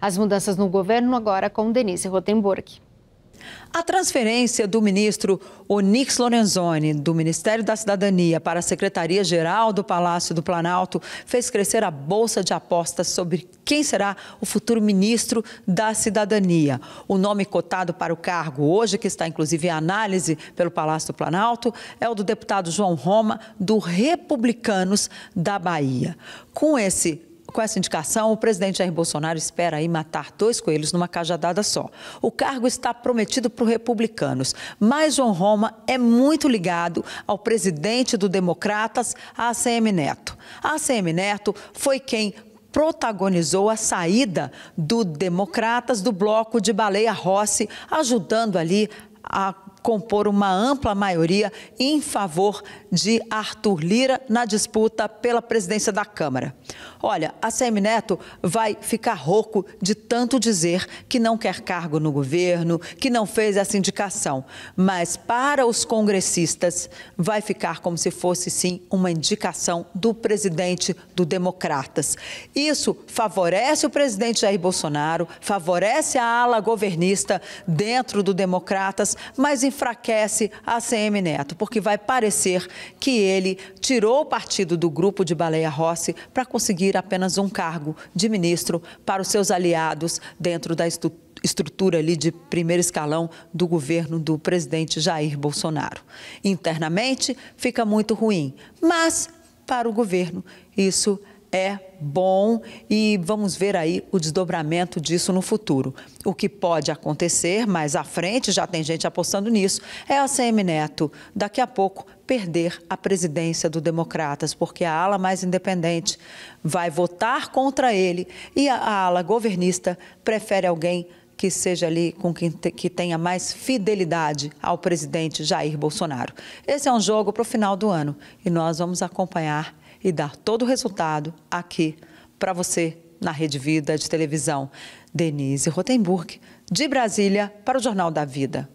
As mudanças no governo agora com Denise Rotenburg. A transferência do ministro Onix Lorenzoni do Ministério da Cidadania para a Secretaria-Geral do Palácio do Planalto fez crescer a bolsa de apostas sobre quem será o futuro ministro da Cidadania. O nome cotado para o cargo hoje, que está inclusive em análise pelo Palácio do Planalto, é o do deputado João Roma, do Republicanos da Bahia. Com esse com essa indicação, o presidente Jair Bolsonaro espera aí matar dois coelhos numa cajadada só. O cargo está prometido para os republicanos, mas João Roma é muito ligado ao presidente do Democratas, ACM Neto. ACM Neto foi quem protagonizou a saída do Democratas do bloco de Baleia Rossi, ajudando ali a compor uma ampla maioria em favor de Arthur Lira na disputa pela presidência da Câmara. Olha, a Semi Neto vai ficar rouco de tanto dizer que não quer cargo no governo, que não fez essa indicação. Mas para os congressistas, vai ficar como se fosse sim uma indicação do presidente do Democratas. Isso favorece o presidente Jair Bolsonaro, favorece a ala governista dentro do Democratas, mas em enfraquece a CM Neto, porque vai parecer que ele tirou o partido do grupo de Baleia Rossi para conseguir apenas um cargo de ministro para os seus aliados dentro da estrutura estrutura ali de primeiro escalão do governo do presidente Jair Bolsonaro. Internamente fica muito ruim, mas para o governo isso é é bom e vamos ver aí o desdobramento disso no futuro. O que pode acontecer mais à frente, já tem gente apostando nisso, é a CM Neto, daqui a pouco, perder a presidência do Democratas, porque a ala mais independente vai votar contra ele e a ala governista prefere alguém que seja ali com quem te, que tenha mais fidelidade ao presidente Jair Bolsonaro. Esse é um jogo para o final do ano e nós vamos acompanhar e dar todo o resultado aqui para você na Rede Vida de televisão. Denise Rotenburg, de Brasília, para o Jornal da Vida.